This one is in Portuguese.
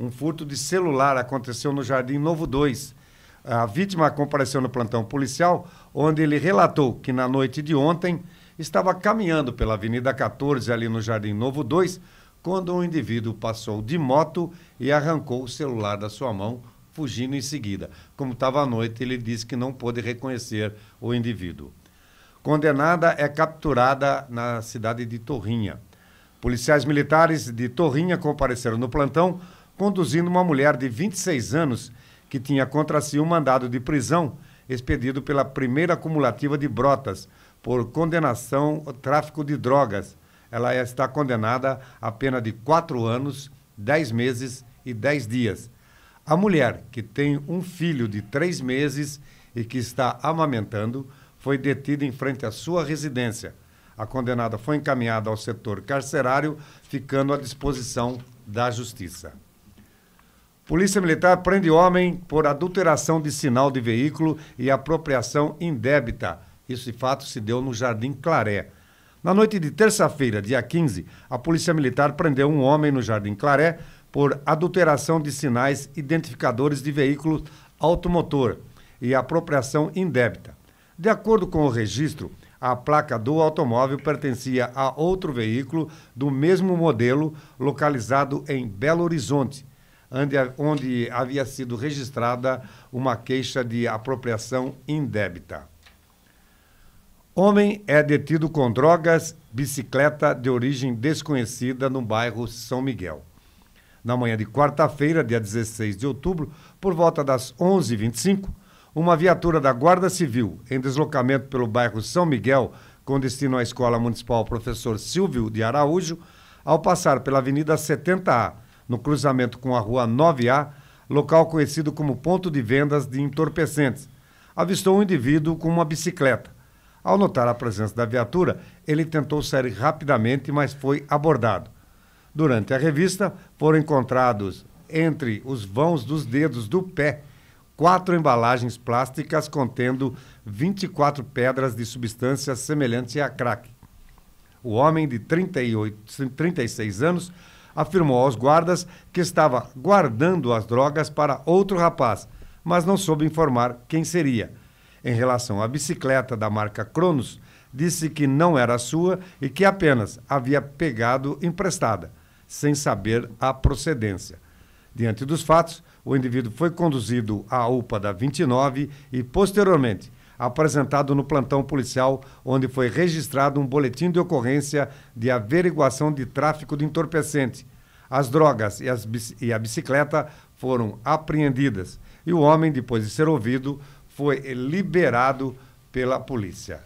Um furto de celular aconteceu no Jardim Novo 2. A vítima compareceu no plantão policial, onde ele relatou que na noite de ontem estava caminhando pela Avenida 14, ali no Jardim Novo 2, quando um indivíduo passou de moto e arrancou o celular da sua mão, fugindo em seguida. Como estava à noite, ele disse que não pôde reconhecer o indivíduo. Condenada é capturada na cidade de Torrinha. Policiais militares de Torrinha compareceram no plantão conduzindo uma mulher de 26 anos que tinha contra si um mandado de prisão expedido pela primeira acumulativa de Brotas por condenação ao tráfico de drogas. Ela está condenada a pena de quatro anos, dez meses e dez dias. A mulher, que tem um filho de três meses e que está amamentando, foi detida em frente à sua residência. A condenada foi encaminhada ao setor carcerário, ficando à disposição da Justiça. Polícia Militar prende homem por adulteração de sinal de veículo e apropriação indébita. Isso de fato se deu no Jardim Claré. Na noite de terça-feira, dia 15, a Polícia Militar prendeu um homem no Jardim Claré por adulteração de sinais identificadores de veículo automotor e apropriação indébita. De acordo com o registro, a placa do automóvel pertencia a outro veículo do mesmo modelo localizado em Belo Horizonte onde havia sido registrada uma queixa de apropriação indébita. Homem é detido com drogas, bicicleta de origem desconhecida no bairro São Miguel. Na manhã de quarta-feira, dia 16 de outubro, por volta das 11h25, uma viatura da Guarda Civil, em deslocamento pelo bairro São Miguel, com destino à Escola Municipal Professor Silvio de Araújo, ao passar pela Avenida 70A, no cruzamento com a rua 9A, local conhecido como ponto de vendas de entorpecentes. Avistou um indivíduo com uma bicicleta. Ao notar a presença da viatura, ele tentou sair rapidamente, mas foi abordado. Durante a revista, foram encontrados, entre os vãos dos dedos do pé, quatro embalagens plásticas contendo 24 pedras de substância semelhante a crack. O homem de 38, 36 anos afirmou aos guardas que estava guardando as drogas para outro rapaz, mas não soube informar quem seria. Em relação à bicicleta da marca Cronos, disse que não era sua e que apenas havia pegado emprestada, sem saber a procedência. Diante dos fatos, o indivíduo foi conduzido à UPA da 29 e, posteriormente, apresentado no plantão policial, onde foi registrado um boletim de ocorrência de averiguação de tráfico de entorpecente. As drogas e, as, e a bicicleta foram apreendidas e o homem, depois de ser ouvido, foi liberado pela polícia.